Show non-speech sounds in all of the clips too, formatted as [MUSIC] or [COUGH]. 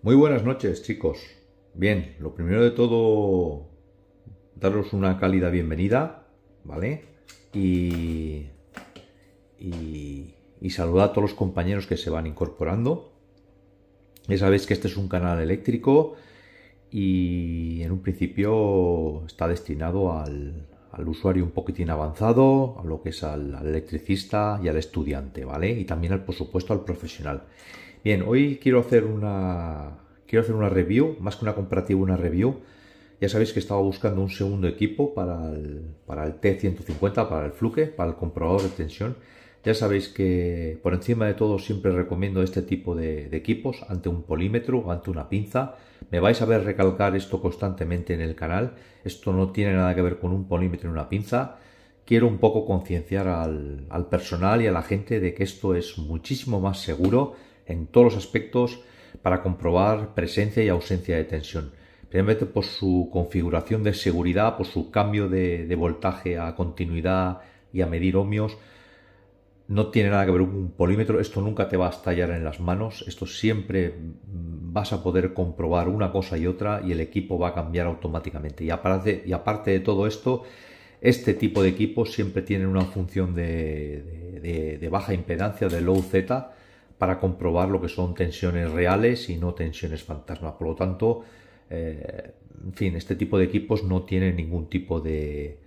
Muy buenas noches, chicos. Bien, lo primero de todo, daros una cálida bienvenida, ¿vale? Y, saludar a todos los compañeros que se van incorporando. Ya sabéis que este es un canal eléctrico y en un principio está destinado al, usuario un poquitín avanzado, a lo que es al, al electricista y al estudiante, ¿vale? Y también, al, por supuesto, al profesional. Bien, hoy quiero hacer una quiero hacer una review, más que una comparativa, una review. Ya sabéis que estaba buscando un segundo equipo para el, T150, para el fluke, para el comprobador de tensión. Ya sabéis que por encima de todo siempre recomiendo este tipo de, equipos ante un polímetro, o ante una pinza. Me vais a ver recalcar esto constantemente en el canal. Esto no tiene nada que ver con un polímetro y una pinza quiero un poco concienciar al, personal y a la gente de que esto es muchísimo más seguro en todos los aspectos para comprobar presencia y ausencia de tensión. Primeramente por su configuración de seguridad, por su cambio de, voltaje a continuidad y a medir ohmios. No tiene nada que ver con un polímetro, esto nunca te va a estallar en las manos, esto siempre vas a poder comprobar una cosa y otra y el equipo va a cambiar automáticamente. Y aparte, y aparte de todo esto, este tipo de equipos siempre tienen una función de, de baja impedancia, de low Z, para comprobar lo que son tensiones reales y no tensiones fantasma. Por lo tanto, eh, en fin, este tipo de equipos no tienen ningún tipo de,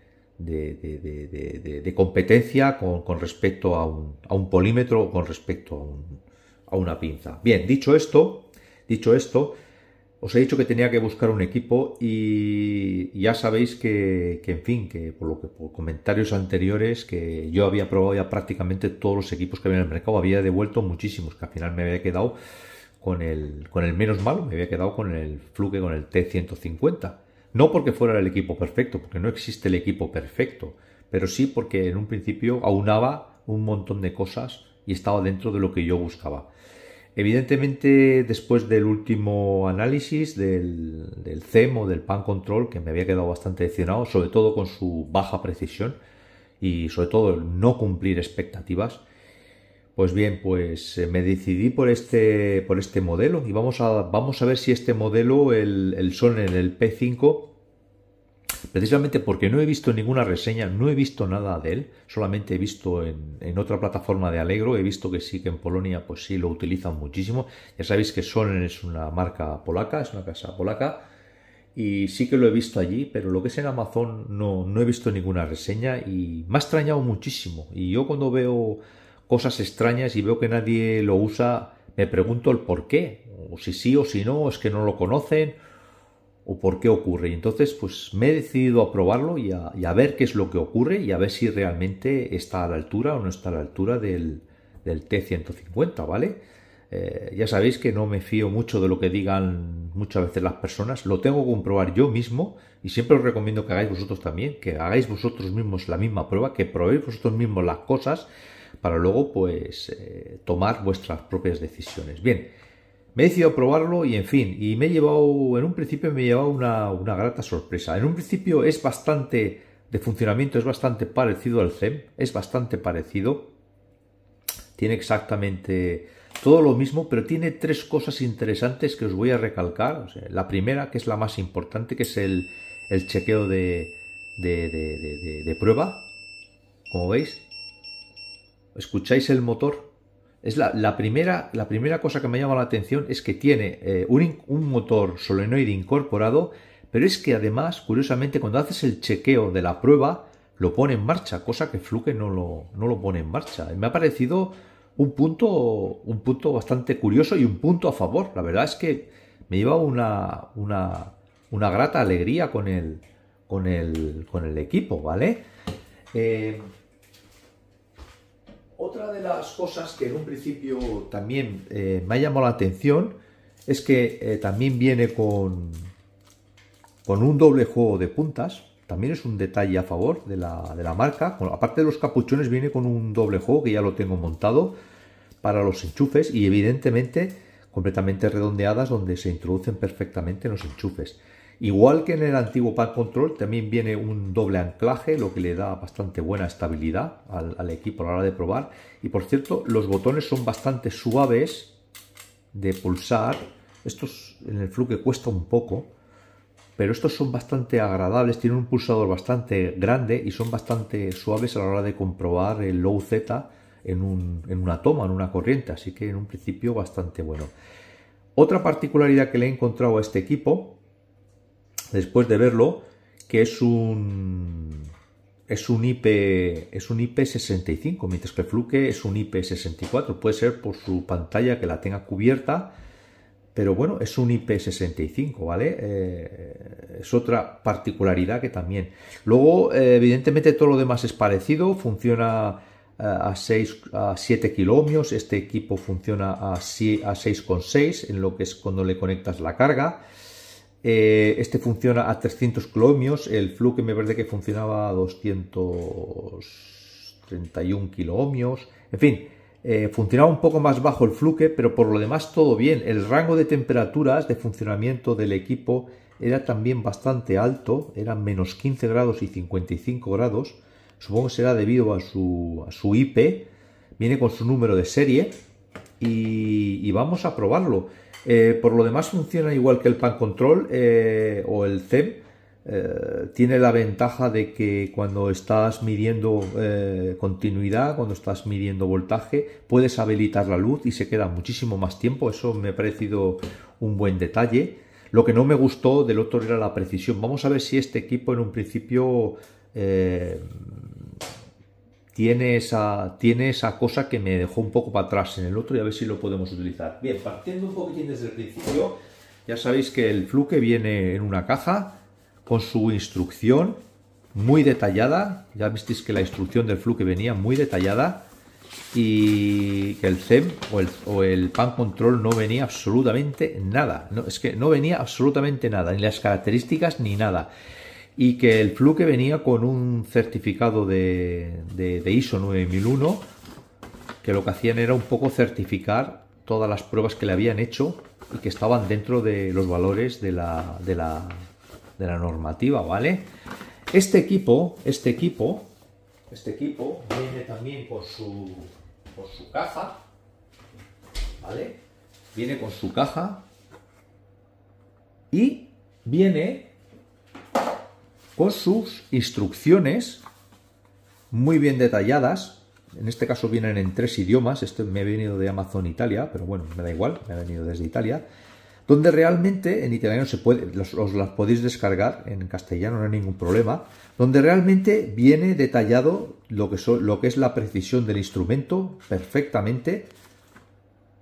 competencia con, respecto a un, polímetro o con respecto a, a una pinza. Bien, dicho esto, dicho esto, os he dicho que tenía que buscar un equipo y ya sabéis que, en fin, que por lo que por comentarios anteriores que yo había probado ya prácticamente todos los equipos que había en el mercado, había devuelto muchísimos, que al final me había quedado con el, con el menos malo, me había quedado con el Fluke, con el T150. No porque fuera el equipo perfecto, porque no existe el equipo perfecto, pero sí porque en un principio aunaba un montón de cosas y estaba dentro de lo que yo buscaba. Evidentemente, después del último análisis del, del, e del PAN Control, que me había quedado bastante decepcionado, sobre todo con su baja precisión y sobre todo el no cumplir expectativas, pues bien, pues eh, me decidí por este, por este modelo y vamos a, vamos a ver si este modelo, el, el Son en el P5, precisamente porque no he visto ninguna reseña, no he visto nada de él, solamente he visto en, otra plataforma de Allegro, he visto que sí que en Polonia pues sí lo utilizan muchísimo, ya sabéis que Sonen es una marca polaca, es una casa polaca, y sí que lo he visto allí, pero lo que es en Amazon no, no he visto ninguna reseña y me ha extrañado muchísimo, y yo cuando veo cosas extrañas y veo que nadie lo usa, me pregunto el por qué, o si sí o si no, es que no lo conocen, o por qué ocurre. Y entonces, pues me he decidido a probarlo y a, ver qué es lo que ocurre y a ver si realmente está a la altura o no está a la altura del, del T150, ¿vale? Eh, ya sabéis que no me fío mucho de lo que digan muchas veces las personas, lo tengo que comprobar yo mismo y siempre os recomiendo que hagáis vosotros también, que hagáis vosotros mismos la misma prueba, que probéis vosotros mismos las cosas para luego pues eh, tomar vuestras propias decisiones. Bien, me he decidido a probarlo y en fin, y me he llevado, en un principio me he llevado una, grata sorpresa. En un principio es bastante, de funcionamiento es bastante parecido al CEM, es bastante parecido. Tiene exactamente todo lo mismo, pero tiene tres cosas interesantes que os voy a recalcar. la primera, que es la más importante, que es el, chequeo de, de, de, de prueba. Como veis, escucháis el motor es la, primera, la primera cosa que me llama la atención es que tiene eh, un, motor solenoide incorporado, pero es que además, curiosamente, cuando haces el chequeo de la prueba, lo pone en marcha, cosa que Fluke no lo, no lo pone en marcha. Me ha parecido un punto, un punto bastante curioso y un punto a favor. La verdad es que me lleva una, una, una grata alegría con el, con el, con el equipo, ¿vale? Eh, otra de las cosas que en un principio también eh, me ha llamado la atención es que eh, también viene con, un doble juego de puntas. También es un detalle a favor de la, la marca. aparte de los capuchones, viene con un doble juego que ya lo tengo montado para los enchufes y evidentemente completamente redondeadas donde se introducen perfectamente los enchufes. Igual que en el antiguo pad control, también viene un doble anclaje, lo que le da bastante buena estabilidad al, equipo a la hora de probar. Y por cierto, los botones son bastante suaves de pulsar. Estos en el fluke cuesta un poco, pero estos son bastante agradables, tienen un pulsador bastante grande y son bastante suaves a la hora de comprobar el low Z en, un, en una toma, en una corriente. Así que en un principio bastante bueno. Otra particularidad que le he encontrado a este equipo después de verlo, que es un es un IP es un IP65, mientras que Fluke es un IP64. Puede ser por su pantalla que la tenga cubierta, pero bueno, es un IP65, ¿vale? Eh, es otra particularidad que también. Luego, eh, evidentemente, todo lo demás es parecido, funciona eh, a 6 a 7 kiloohmios este equipo funciona a 6,6 a 6 en lo que es cuando le conectas la carga eh, este funciona a 300 kilohmios, El Fluke me parece que funcionaba a 231 kilohmios, En fin, eh, funcionaba un poco más bajo el Fluke, pero por lo demás todo bien. El rango de temperaturas de funcionamiento del equipo era también bastante alto. Eran menos 15 grados y 55 grados. Supongo que será debido a su, IP. Viene con su número de serie. y vamos a probarlo. Eh, por lo demás funciona igual que el pan control eh, o el CEM. Eh, tiene la ventaja de que cuando estás midiendo continuidad, cuando estás midiendo voltaje, puedes habilitar la luz y se queda muchísimo más tiempo. Eso me ha parecido un buen detalle. Lo que no me gustó del otro era la precisión. Vamos a ver si este equipo en un principio tiene esa, tiene esa cosa que me dejó un poco para atrás en el otro y a ver si lo podemos utilizar. Bien, partiendo un poquitín desde el principio, ya sabéis que el fluke viene en una caja con su instrucción muy detallada. Ya visteis que la instrucción del fluke venía muy detallada y que el CEM o el, PAN Control no venía absolutamente nada. No, es que no venía absolutamente nada, ni las características ni nada y que el Fluke venía con un certificado de, ISO 9001 que lo que hacían era un poco certificar todas las pruebas que le habían hecho y que estaban dentro de los valores de la, de la, de la normativa, ¿vale? Este equipo, este equipo, este equipo viene también con su, con su caja, ¿vale? Viene con su caja y viene sus instrucciones muy bien detalladas. En este caso vienen en tres idiomas. este me ha venido de Amazon Italia, pero bueno, me da igual, me ha venido desde Italia. Donde realmente en italiano se puede, os las podéis descargar, en castellano no hay ningún problema. Donde realmente viene detallado lo que, lo que es la precisión del instrumento perfectamente,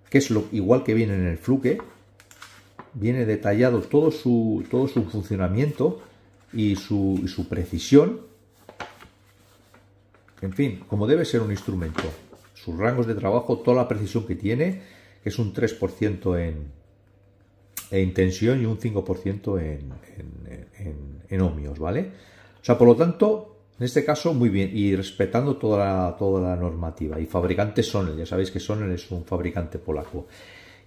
que es lo, igual que viene en el fluke. Viene detallado todo todo su funcionamiento y su, precisión. En fin, como debe ser un instrumento. Sus rangos de trabajo, toda la precisión que tiene, que es un 3% en, en tensión y un 5% en, ohmios, ¿vale? O sea, por lo tanto, en este caso, muy bien, y respetando toda toda la normativa. Y fabricante Sonel, ya sabéis que Sonel es un fabricante polaco.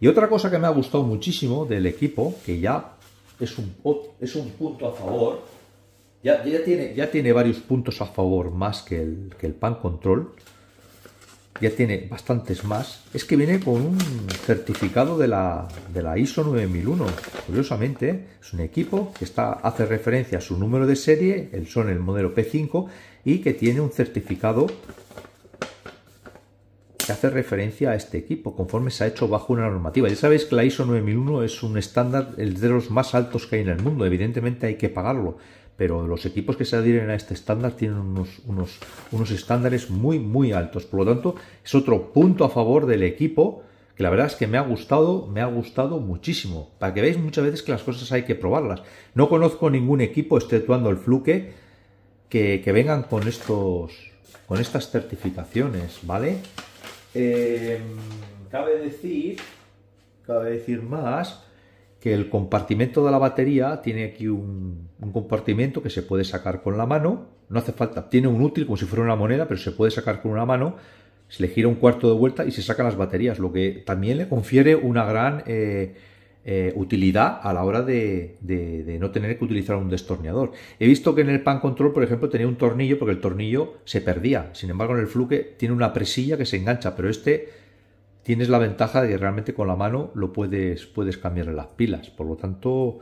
Y otra cosa que me ha gustado muchísimo del equipo, que ya es un, es un punto a favor. Ya, ya, tiene, ya tiene varios puntos a favor más que el, que el pan control. Ya tiene bastantes más. Es que viene con un certificado de la, de la ISO 9001. Curiosamente, ¿eh? es un equipo que está, hace referencia a su número de serie, el son el modelo P5, y que tiene un certificado que hace referencia a este equipo, conforme se ha hecho bajo una normativa. Ya sabéis que la ISO 9001 es un estándar, el de los más altos que hay en el mundo. Evidentemente hay que pagarlo, pero los equipos que se adhieren a este estándar tienen unos, unos, unos estándares muy, muy altos. Por lo tanto, es otro punto a favor del equipo que la verdad es que me ha gustado, me ha gustado muchísimo. Para que veáis muchas veces que las cosas hay que probarlas. No conozco ningún equipo, exceptuando el Fluke, que, que vengan con estos, con estas certificaciones, ¿vale? Em, cabe decir, cabe decir más que el compartimento de la batería tiene aquí un, un, compartimento que se puede sacar con la mano, no hace falta, tiene un útil como si fuera una moneda, pero se puede sacar con una mano, se le gira un cuarto de vuelta y se sacan las baterías, lo que también le confiere una gran eh, eh, utilidad a la hora de, de, no tener que utilizar un destornillador. He visto que en el pan control, por ejemplo, tenía un tornillo porque el tornillo se perdía. Sin embargo, en el fluke tiene una presilla que se engancha, pero este tienes la ventaja de que realmente con la mano lo puedes, puedes cambiar en las pilas. Por lo tanto,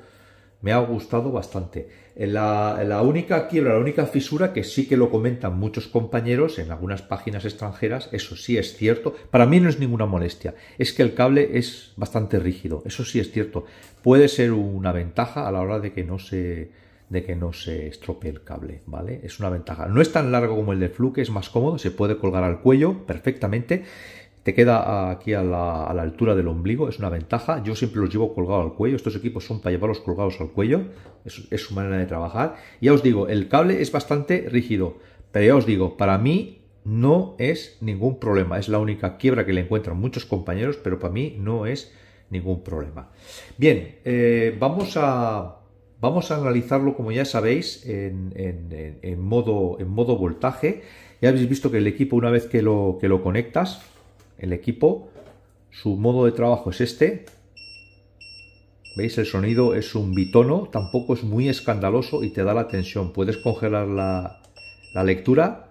me ha gustado bastante. La, única quiebra, la única fisura que sí que lo comentan muchos compañeros en algunas páginas extranjeras, eso sí es cierto, para mí no es ninguna molestia, es que el cable es bastante rígido, eso sí es cierto. Puede ser una ventaja a la hora de que no se, de que no se estropee el cable, ¿vale? Es una ventaja. No es tan largo como el de Fluke, es más cómodo, se puede colgar al cuello perfectamente te queda aquí a la, altura del ombligo, es una ventaja. Yo siempre los llevo colgados al cuello. Estos equipos son para llevarlos colgados al cuello. Es, su manera de trabajar. Ya os digo, el cable es bastante rígido. Pero ya os digo, para mí no es ningún problema. Es la única quiebra que le encuentran muchos compañeros, pero para mí no es ningún problema. Bien, eh, vamos, a, vamos a analizarlo, como ya sabéis, en, en, en, modo, en modo voltaje. Ya habéis visto que el equipo, una vez que lo, que lo conectas, el equipo. Su modo de trabajo es este. ¿Veis? El sonido es un bitono, tampoco es muy escandaloso y te da la tensión. Puedes congelar la, lectura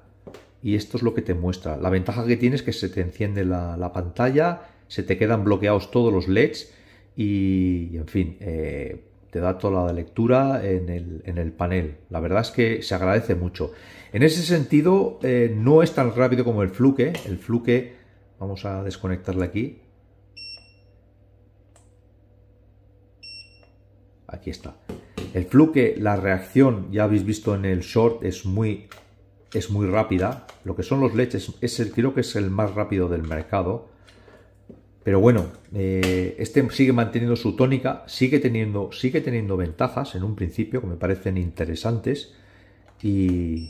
y esto es lo que te muestra. La ventaja que tiene es que se te enciende la, pantalla, se te quedan bloqueados todos los LEDs y, en fin, eh, te da toda la lectura en el, panel. La verdad es que se agradece mucho. En ese sentido, eh, no es tan rápido como el Fluke. ¿eh? El Fluke Vamos a desconectarla aquí. Aquí está. El fluke, la reacción, ya habéis visto en el short, es muy, es muy rápida. Lo que son los leches es el, creo que es el más rápido del mercado. Pero bueno, eh, este sigue manteniendo su tónica, sigue teniendo, sigue teniendo ventajas en un principio que me parecen interesantes. Y,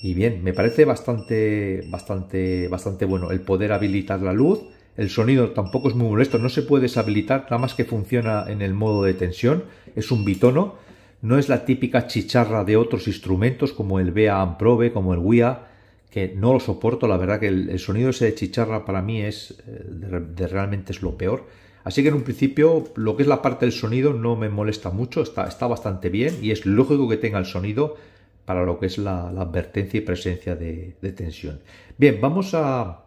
y bien, me parece bastante, bastante, bastante bueno el poder habilitar la luz. El sonido tampoco es muy molesto, no se puede deshabilitar, nada más que funciona en el modo de tensión. Es un bitono, no es la típica chicharra de otros instrumentos como el BA Amprobe, como el WIA, que no lo soporto. La verdad que el, sonido ese de chicharra para mí es eh, realmente es lo peor. Así que en un principio lo que es la parte del sonido no me molesta mucho, está, está bastante bien y es lógico que tenga el sonido para lo que es la, advertencia y presencia de, tensión. Bien, vamos a,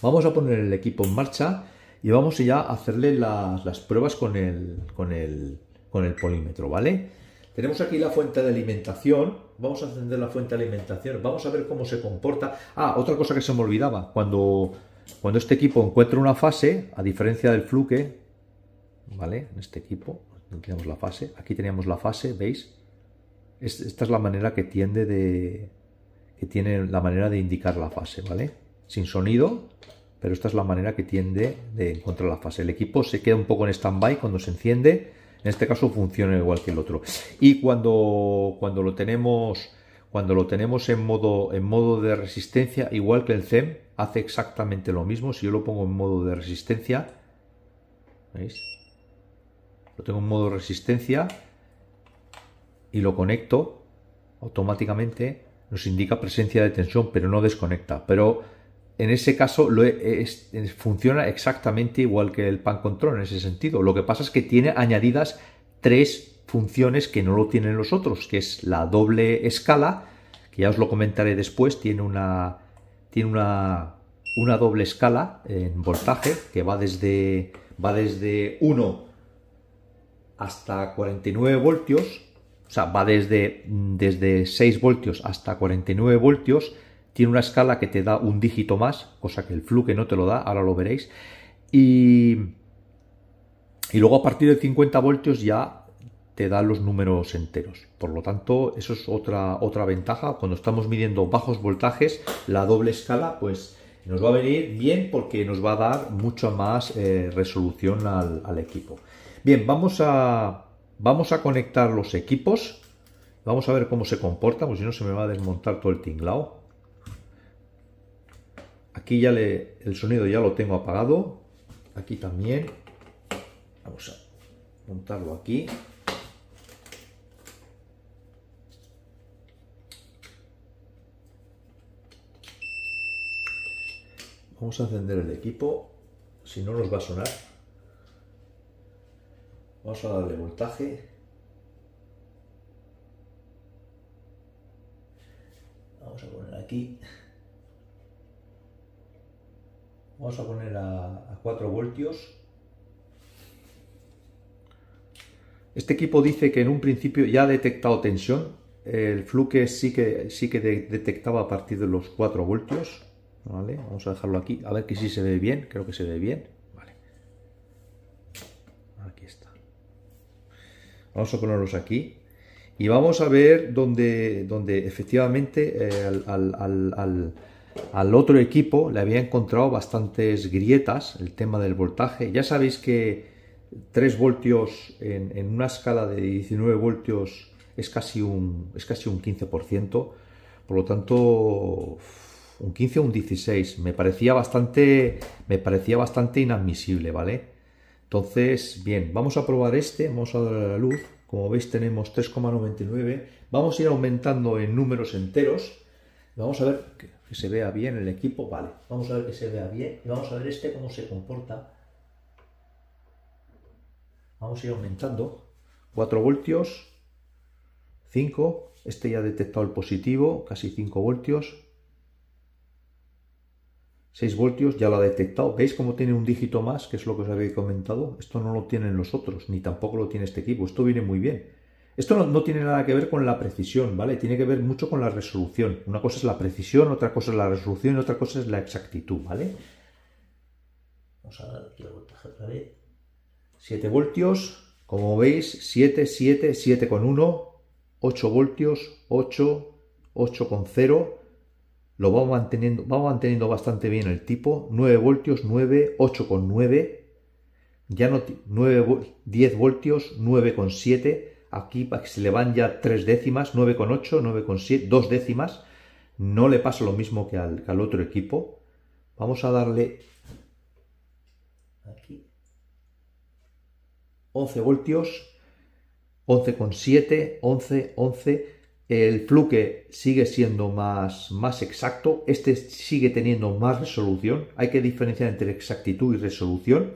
vamos a poner el equipo en marcha y vamos ya a hacerle las, pruebas con el, con, el, polímetro, ¿vale? Tenemos aquí la fuente de alimentación, vamos a encender la fuente de alimentación, vamos a ver cómo se comporta. Ah, otra cosa que se me olvidaba, cuando, cuando este equipo encuentra una fase, a diferencia del fluke, ¿vale? En este equipo, aquí la fase, aquí teníamos la fase, ¿veis? esta es la manera que tiende de... que tiene la manera de indicar la fase, ¿vale? Sin sonido, pero esta es la manera que tiende de encontrar la fase. El equipo se queda un poco en stand-by cuando se enciende. En este caso funciona igual que el otro. Y cuando, cuando lo tenemos cuando lo tenemos en modo, en modo de resistencia, igual que el CEM, hace exactamente lo mismo. Si yo lo pongo en modo de resistencia, ¿veis? Lo tengo en modo de resistencia y lo conecto, automáticamente nos indica presencia de tensión, pero no desconecta. Pero en ese caso lo funciona exactamente igual que el pan control en ese sentido. Lo que pasa es que tiene añadidas tres funciones que no lo tienen los otros, que es la doble escala, que ya os lo comentaré después, tiene una, tiene una doble escala en voltaje que va desde, va desde 1 hasta 49 voltios o sea, va desde, desde 6 voltios hasta 49 voltios, tiene una escala que te da un dígito más, cosa que el Fluke no te lo da, ahora lo veréis, y, y luego a partir de 50 voltios ya te da los números enteros. Por lo tanto, eso es otra, otra ventaja. Cuando estamos midiendo bajos voltajes, la doble escala, pues nos va a venir bien porque nos va a dar mucha más eh, resolución al equipo. Bien, vamos a, Vamos a conectar los equipos. Vamos a ver cómo se comporta, porque si no se me va a desmontar todo el tinglao. Aquí ya le, el sonido ya lo tengo apagado. Aquí también. Vamos a montarlo aquí. Vamos a encender el equipo. Si no nos va a sonar. Vamos a darle voltaje. Vamos a poner aquí. Vamos a poner a, 4 voltios. Este equipo dice que en un principio ya ha detectado tensión. El fluke sí que, sí que detectaba a partir de los 4 voltios. Vamos a dejarlo aquí, a ver que si sí se ve bien, creo que se ve bien. Vamos a ponerlos aquí. Y vamos a ver donde, efectivamente eh, al, otro equipo le había encontrado bastantes grietas el tema del voltaje. Ya sabéis que 3 voltios en, una escala de 19 voltios es casi un, es casi un 15%. Por lo tanto, un 15 o un 16. Me parecía bastante, me parecía bastante inadmisible, ¿vale? Entonces, bien, vamos a probar este, vamos a darle a la luz. Como veis tenemos 3,99. Vamos a ir aumentando en números enteros. Vamos a ver que, se vea bien el equipo. Vale, vamos a ver que se vea bien. Y vamos a ver este cómo se comporta. Vamos a ir aumentando. 4 voltios. 5. Este ya ha detectado el positivo, casi 5 voltios. 6 voltios ya lo ha detectado. ¿Veis cómo tiene un dígito más, que es lo que os había comentado? Esto no lo tienen los otros, ni tampoco lo tiene este equipo. Esto viene muy bien. Esto no, tiene nada que ver con la precisión, ¿vale? Tiene que ver mucho con la resolución. Una cosa es la precisión, otra cosa es la resolución y otra cosa es la exactitud, ¿vale? Vamos a dar aquí la voltaje otra vez. 7 voltios, como veis, 7, 7, 1, 8 voltios, 8, 0 lo va manteniendo, bastante bien el tipo, 9 voltios, 9, 8,9, ya 9, 10 voltios, 9,7, aquí se le van ya 3 décimas, 9,8, 9,7, 2 décimas, no le pasa lo mismo que al, al otro equipo. Vamos a darle aquí 11 voltios, 11,7, 11, 11, el fluke sigue siendo más, exacto, este sigue teniendo más resolución, hay que diferenciar entre exactitud y resolución.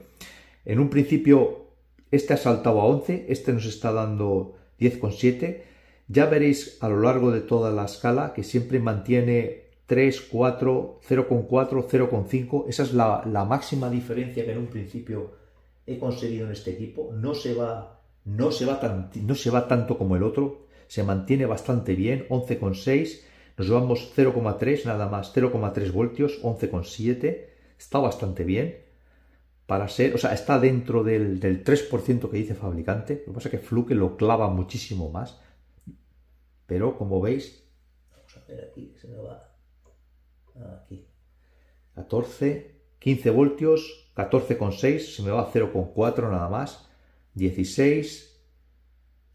En un principio, este ha saltado a 11, este nos está dando 10,7. Ya veréis a lo largo de toda la escala que siempre mantiene 3, 4, 0,4, 0,5. Esa es la, máxima diferencia que en un principio he conseguido en este equipo. No va, no va, no se va tanto como el otro se mantiene bastante bien, 11,6, nos vamos 0,3 nada más, 0,3 voltios, 11,7, está bastante bien para ser, o sea, está dentro del, 3% que dice fabricante, lo que pasa es que Fluke lo clava muchísimo más, pero como veis, vamos a ver aquí, se me va aquí, 14, 15 voltios, 14,6, se me va 0,4 nada más, 16,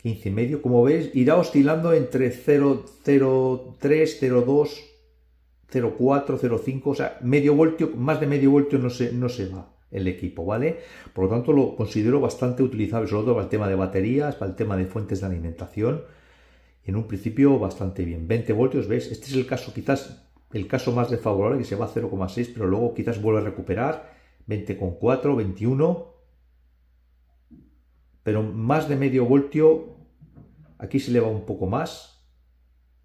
15,5, como veis, irá oscilando entre 0,03, 0,2, 0,4, 0,5, o sea, medio voltio, más de medio voltio no se, no se va el equipo, ¿vale? Por lo tanto, lo considero bastante utilizable, sobre todo para el tema de baterías, para el tema de fuentes de alimentación. En un principio, bastante bien. 20 voltios, veis, Este es el caso, quizás, el caso más desfavorable, que se va a 0,6, pero luego quizás vuelve a recuperar. 20,4, 21, pero más de medio voltio, aquí se eleva un poco más,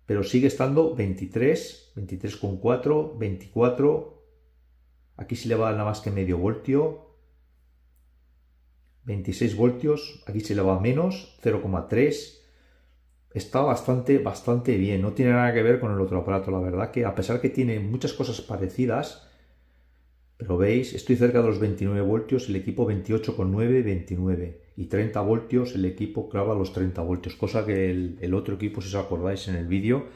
pero sigue estando 23, 23,4, 24, aquí se va nada más que medio voltio, 26 voltios, aquí se eleva menos, 0,3, está bastante, bastante bien, no tiene nada que ver con el otro aparato, la verdad que a pesar que tiene muchas cosas parecidas, pero veis, estoy cerca de los 29 voltios, el equipo 28,9, 29 y 30 voltios el equipo clava los 30 voltios, cosa que el, otro equipo, si os acordáis en el vídeo,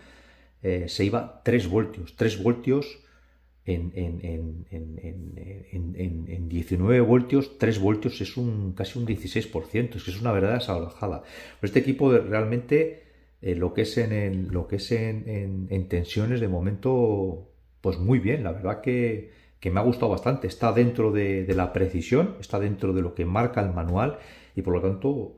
eh, se iba 3 voltios, 3 voltios en, en, 19 voltios, 3 voltios es un casi un 16%, es que es una verdadera salvajada. Pero este equipo realmente, eh, lo que es, en, lo que es en, tensiones, de momento, pues muy bien, la verdad que, me ha gustado bastante. Está dentro de la precisión, está dentro de lo que marca el manual y por lo tanto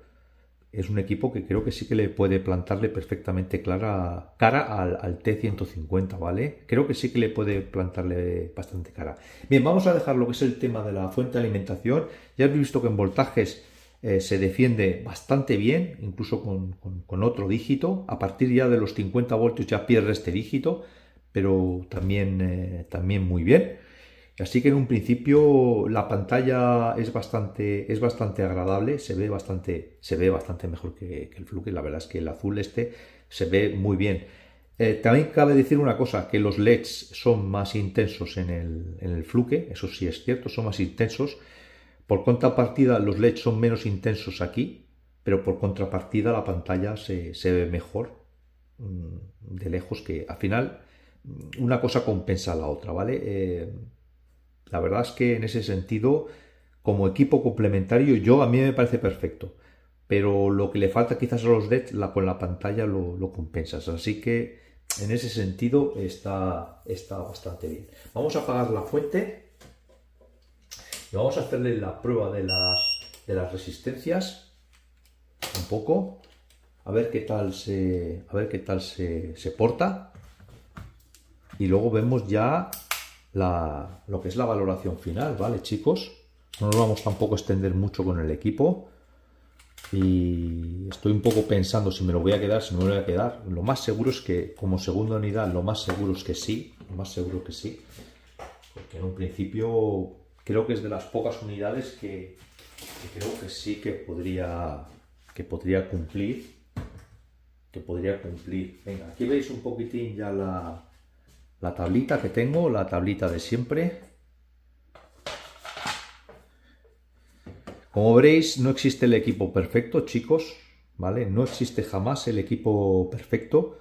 es un equipo que creo que sí que le puede plantarle perfectamente cara al, T150, ¿vale? Creo que sí que le puede plantarle bastante cara. Bien, vamos a dejar lo que es el tema de la fuente de alimentación. Ya habéis visto que en voltajes eh, se defiende bastante bien, incluso con, otro dígito. A partir ya de los 50 voltios ya pierde este dígito, pero también, eh, también muy bien. Así que en un principio la pantalla es bastante, es bastante agradable, se ve bastante, se ve bastante mejor que, el Fluke. La verdad es que el azul este se ve muy bien. Eh, también cabe decir una cosa, que los LEDs son más intensos en el, en Fluke, eso sí es cierto, son más intensos. Por contrapartida, los LEDs son menos intensos aquí, pero por contrapartida la pantalla se, ve mejor mm, de lejos que al final mm, una cosa compensa a la otra, ¿vale? Eh, la verdad es que en ese sentido, como equipo complementario, yo a mí me parece perfecto. Pero lo que le falta quizás a los LEDs, la, con la pantalla lo, compensas. Así que en ese sentido está, está bastante bien. Vamos a apagar la fuente y vamos a hacerle la prueba de las, de las resistencias un poco a ver qué tal se a ver qué tal se, se porta y luego vemos ya la, lo que es la valoración final, ¿vale, chicos? No nos vamos tampoco a extender mucho con el equipo. Y estoy un poco pensando si me lo voy a quedar, si no me lo voy a quedar. Lo más seguro es que, como segunda unidad, lo más seguro es que sí. Lo más seguro que sí. Porque en un principio creo que es de las pocas unidades que, que creo que sí que podría, que podría cumplir. Que podría cumplir. Venga, aquí veis un poquitín ya la, la tablita que tengo, la tablita de siempre. Como veréis, no existe el equipo perfecto, chicos, ¿vale? No existe jamás el equipo perfecto.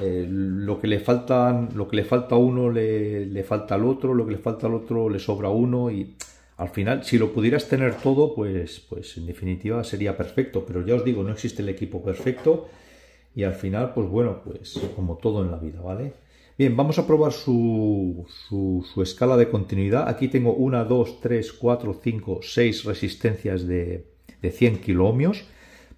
Eh, lo, que le falta a uno le, falta al otro, lo que le falta al otro le sobra a uno y al final, si lo pudieras tener todo, pues, pues en definitiva sería perfecto, pero ya os digo, no existe el equipo perfecto y al final, pues bueno, pues como todo en la vida, ¿vale? Bien, vamos a probar su, escala de continuidad. Aquí tengo 1, 2, 3, 4, 5, 6 resistencias de, 100 kiloohmios.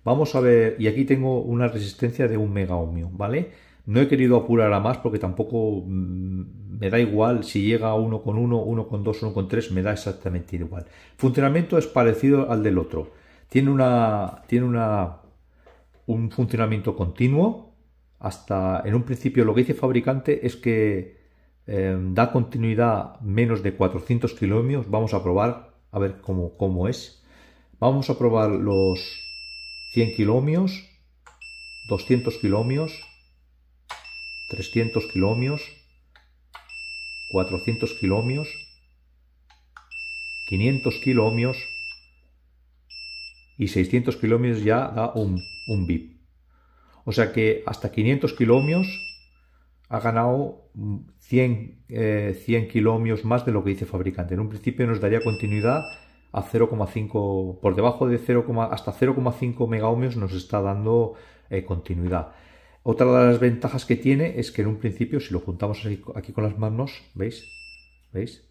Vamos a ver, y aquí tengo una resistencia de 1 megaohmio, ¿vale? No he querido apurar a más porque tampoco mm, me da igual si llega a 1,1, 1,2, 1,3, me da exactamente igual. funcionamiento es parecido al del otro. Tiene, una, tiene una, un funcionamiento continuo, hasta en un principio lo que dice fabricante es que eh, da continuidad menos de 400 kilómetros. Vamos a probar a ver cómo, cómo es. Vamos a probar los 100 kilómetros, 200 kilómetros, 300 kilómetros, 400 kilómetros, 500 kilómetros y 600 kilómetros ya da un, un o sea que hasta 500 kilómetros ha ganado 100, mm, eh, 100 más de lo que dice fabricante. En un principio nos daría continuidad a 0,5, por debajo de 0, hasta 0,5 megaohmios nos está dando eh, continuidad. Otra de las ventajas que tiene es que en un principio, si lo juntamos aquí, con las manos, ¿veis? ¿Veis?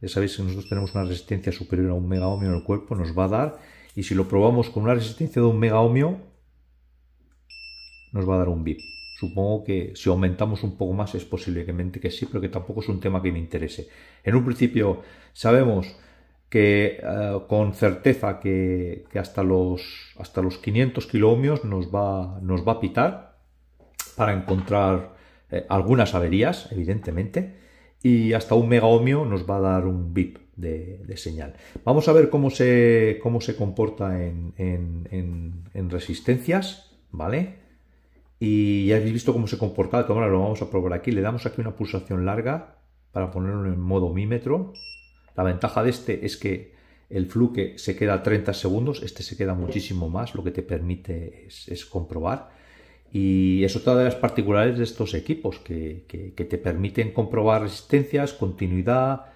Ya sabéis que nosotros tenemos una resistencia superior a un megaohmio en el cuerpo, nos va a dar. Y si lo probamos con una resistencia de un megaohmio, nos va a dar un bip. Supongo que si aumentamos un poco más es posiblemente que sí, pero que tampoco es un tema que me interese. En un principio sabemos que eh, con certeza que, hasta, los, hasta los 500 kiloohmios nos va, nos va a pitar para encontrar eh, algunas averías, evidentemente, y hasta un megaohmio nos va a dar un bip de, señal. Vamos a ver cómo se, cómo se comporta en, en resistencias, ¿vale? Y ya habéis visto cómo se comportaba. Ahora lo vamos a probar aquí. Le damos aquí una pulsación larga para ponerlo en modo mímetro. La ventaja de este es que el fluke se queda 30 segundos, este se queda muchísimo más, lo que te permite es, comprobar. Y es otra de las particulares de estos equipos, que, te permiten comprobar resistencias, continuidad,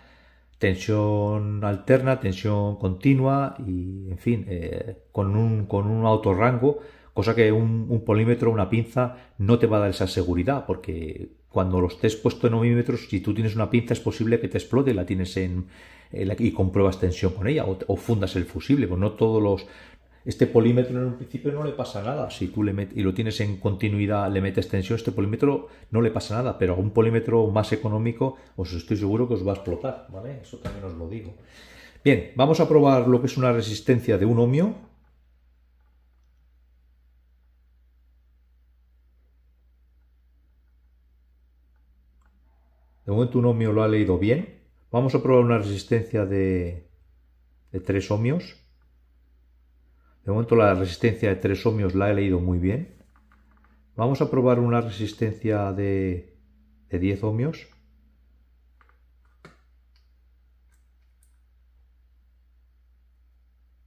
tensión alterna, tensión continua y, en fin, eh, con, un, con un alto rango Cosa que un, polímetro, una pinza, no te va a dar esa seguridad, porque cuando los estés puesto en ohmímetros, si tú tienes una pinza, es posible que te explote y la tienes en, y compruebas tensión con ella, o, fundas el fusible, pues no todos los este polímetro en un principio no le pasa nada. Si tú le metes y lo tienes en continuidad, le metes tensión, este polímetro no le pasa nada, pero a un polímetro más económico os estoy seguro que os va a explotar, ¿vale? Eso también os lo digo. Bien, vamos a probar lo que es una resistencia de un ohmio momento un ohmio lo ha leído bien. Vamos a probar una resistencia de, 3 ohmios. De momento la resistencia de 3 ohmios la he leído muy bien. Vamos a probar una resistencia de, de 10 ohmios.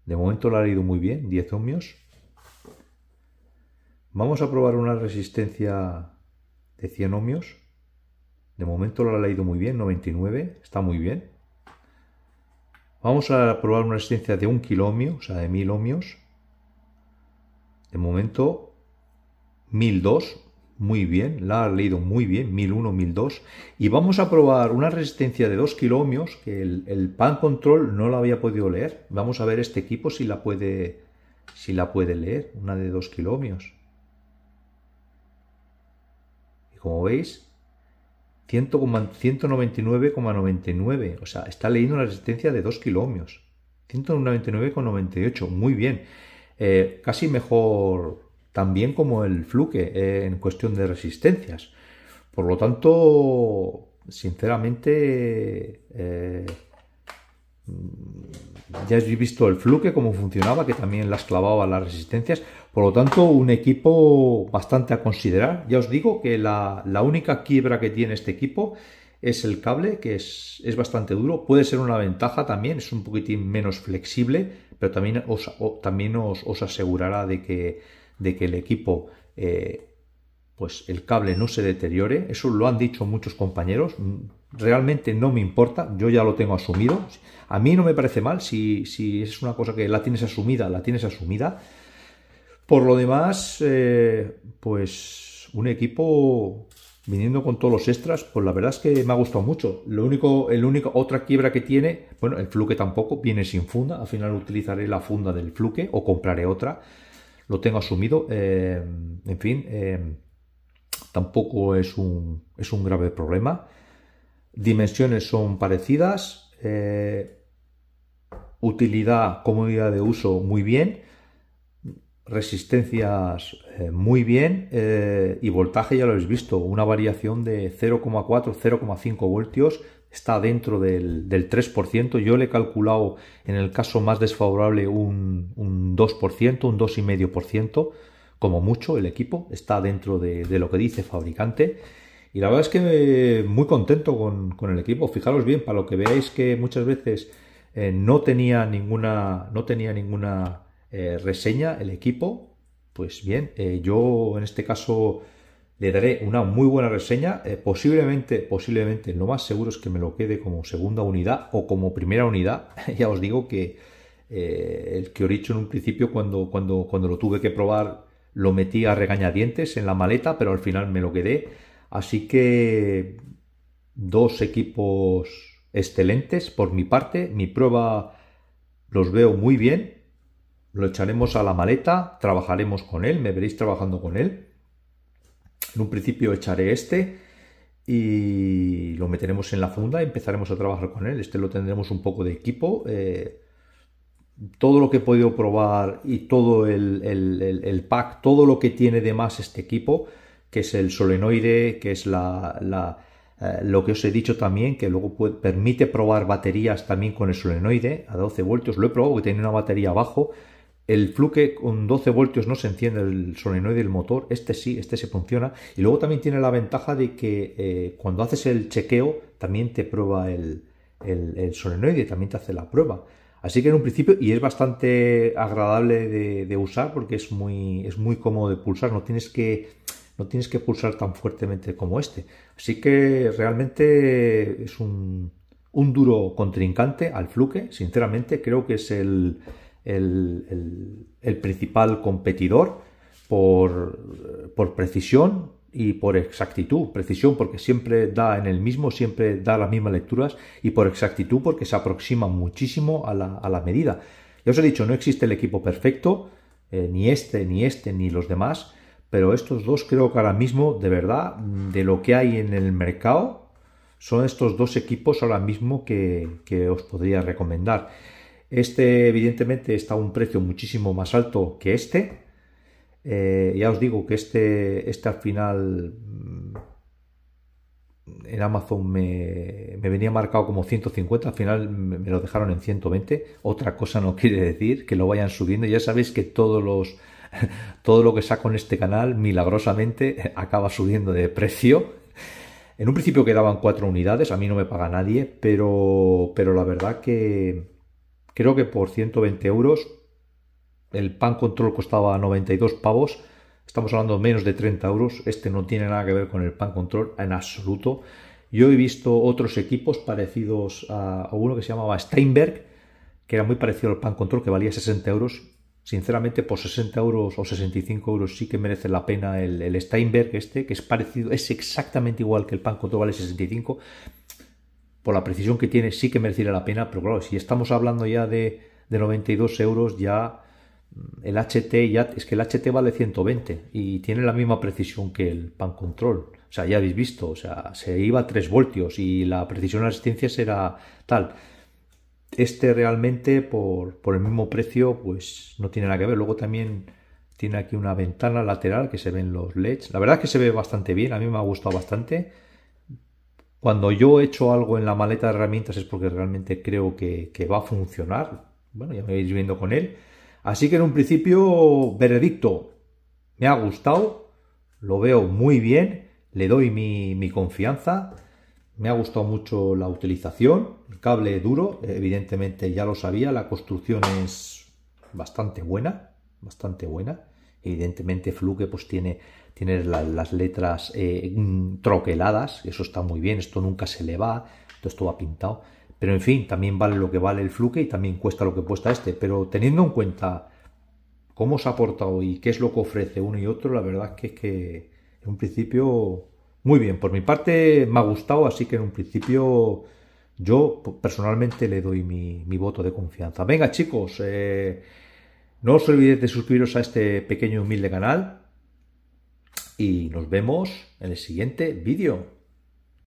De momento la he leído muy bien, 10 ohmios. Vamos a probar una resistencia de 100 ohmios. De momento lo ha leído muy bien, 99, está muy bien. Vamos a probar una resistencia de 1 kilomio, o sea, de 1000 ohmios. De momento, 1002, muy bien, la ha leído muy bien, 1001, 1002. Y vamos a probar una resistencia de 2 kilomios que el, pan control no la había podido leer. Vamos a ver este equipo si la puede, si la puede leer, una de 2 kilomios Y como veis, 199,99. O sea, está leyendo una resistencia de 2 kiloohmios. 199,98. Muy bien. Eh, casi mejor también como el fluke eh, en cuestión de resistencias. Por lo tanto, sinceramente, eh, ya he visto el fluque, cómo funcionaba, que también las clavaba las resistencias. Por lo tanto, un equipo bastante a considerar. Ya os digo que la, única quiebra que tiene este equipo es el cable, que es, bastante duro. Puede ser una ventaja también, es un poquitín menos flexible, pero también os, también os, asegurará de que, de que el equipo, eh, pues el cable no se deteriore. Eso lo han dicho muchos compañeros realmente no me importa, yo ya lo tengo asumido. A mí no me parece mal si, si es una cosa que la tienes asumida, la tienes asumida. Por lo demás, eh, pues un equipo viniendo con todos los extras, pues la verdad es que me ha gustado mucho. Lo único, el único, otra quiebra que tiene, bueno, el fluke tampoco, viene sin funda. Al final utilizaré la funda del fluke o compraré otra. Lo tengo asumido. Eh, en fin, eh, tampoco es un, es un grave problema dimensiones son parecidas, eh, utilidad, comodidad de uso muy bien, resistencias eh, muy bien eh, y voltaje ya lo habéis visto, una variación de 0,4-0,5 voltios está dentro del, 3%, yo le he calculado en el caso más desfavorable un, un 2%, un 2,5% como mucho el equipo, está dentro de lo que dice fabricante y la verdad es que muy contento con, el equipo. Fijaros bien, para lo que veáis que muchas veces eh, no tenía ninguna, no tenía ninguna eh, reseña el equipo, pues bien, eh, yo en este caso le daré una muy buena reseña. posiblemente, posiblemente, lo más seguro es que me lo quede como segunda unidad o como primera unidad. [LAUGHS] ya os digo que el que he dicho en un principio, cuando, cuando, cuando lo tuve que probar, lo metí a regañadientes en la maleta, pero al final me lo quedé Así que dos equipos excelentes por mi parte. Mi prueba los veo muy bien. Lo echaremos a la maleta, trabajaremos con él, me veréis trabajando con él. En un principio echaré este y lo meteremos en la funda y empezaremos a trabajar con él. Este lo tendremos un poco de equipo. Eh, todo lo que he podido probar y todo el, el pack, todo lo que tiene de más este equipo, que es el solenoide, que es la, eh, lo que os he dicho también, que luego permite probar baterías también con el solenoide a 12 voltios. Lo he probado que tiene una batería abajo. El fluke con 12 voltios no se enciende el solenoide del motor. Este sí, este se funciona. Y luego también tiene la ventaja de que eh, cuando haces el chequeo también te prueba el, solenoide, también te hace la prueba. Así que en un principio, y es bastante agradable de, de usar porque es muy, es muy cómodo de pulsar, no tienes que no tienes que pulsar tan fuertemente como este. Así que realmente es un, duro contrincante al fluke, sinceramente creo que es el, principal competidor por, precisión y por exactitud. Precisión porque siempre da en el mismo, siempre da las mismas lecturas y por exactitud porque se aproxima muchísimo a la, medida. Ya os he dicho, no existe el equipo perfecto, eh, ni este, ni este, ni los demás pero estos dos creo que ahora mismo, de verdad, de lo que hay en el mercado, son estos dos equipos ahora mismo que, os podría recomendar. Este evidentemente está a un precio muchísimo más alto que este. Eh, ya os digo que este, este al final mm, en Amazon me, venía marcado como 150, al final me, lo dejaron en 120. Otra cosa no [LAUGHS] quiere decir que lo vayan subiendo. Ya sabéis que todos los [LAUGHS] todo lo que saco en este canal milagrosamente [LAUGHS] acaba subiendo de precio. En un principio quedaban cuatro unidades, a mí no me paga nadie, pero, pero la verdad que creo que por 120 euros el pan control costaba 92 pavos, estamos hablando menos de 30 euros, este no tiene nada que ver con el pan control en absoluto. Yo he visto otros equipos parecidos a uno que se llamaba Steinberg, que era muy parecido al pan control, que valía 60 euros Sinceramente, por 60 euros o 65 euros sí que merece la pena el, Steinberg este, que es parecido, es exactamente igual que el pan Control vale 65. Por la precisión que tiene, sí que merece la pena, pero claro, si estamos hablando ya de, 92 euros, ya mm, el HT ya es que el HT vale 120 y tiene la misma precisión que el pan control. O sea, ya habéis visto, o sea, se iba a 3 voltios y la precisión de asistencia resistencia era tal. Este realmente por, el mismo precio pues no tiene nada que ver. Luego también tiene aquí una ventana lateral que se ven los LEDs. La verdad es que se ve bastante bien, a mí me ha gustado bastante. Cuando yo echo algo en la maleta de herramientas es porque realmente creo que, va a funcionar. Bueno, ya me vais viendo con él. Así que en un principio, veredicto, me ha gustado, lo veo muy bien, le doy mi confianza. Me ha gustado mucho la utilización, el cable duro, evidentemente ya lo sabía, la construcción es bastante buena, bastante buena. Evidentemente Fluke pues tiene, tiene las letras eh, mm, troqueladas, eso está muy bien, esto nunca se le va, esto va pintado. Pero en fin, también vale lo que vale el Fluke y también cuesta lo que cuesta este. Pero teniendo en cuenta cómo se ha portado y qué es lo que ofrece uno y otro, la verdad es que, es que en un principio muy bien, por mi parte me ha gustado, así que en un principio yo personalmente le doy mi, voto de confianza. Venga chicos, eh, no os olvidéis de suscribiros a este pequeño humilde canal y nos vemos en el siguiente vídeo.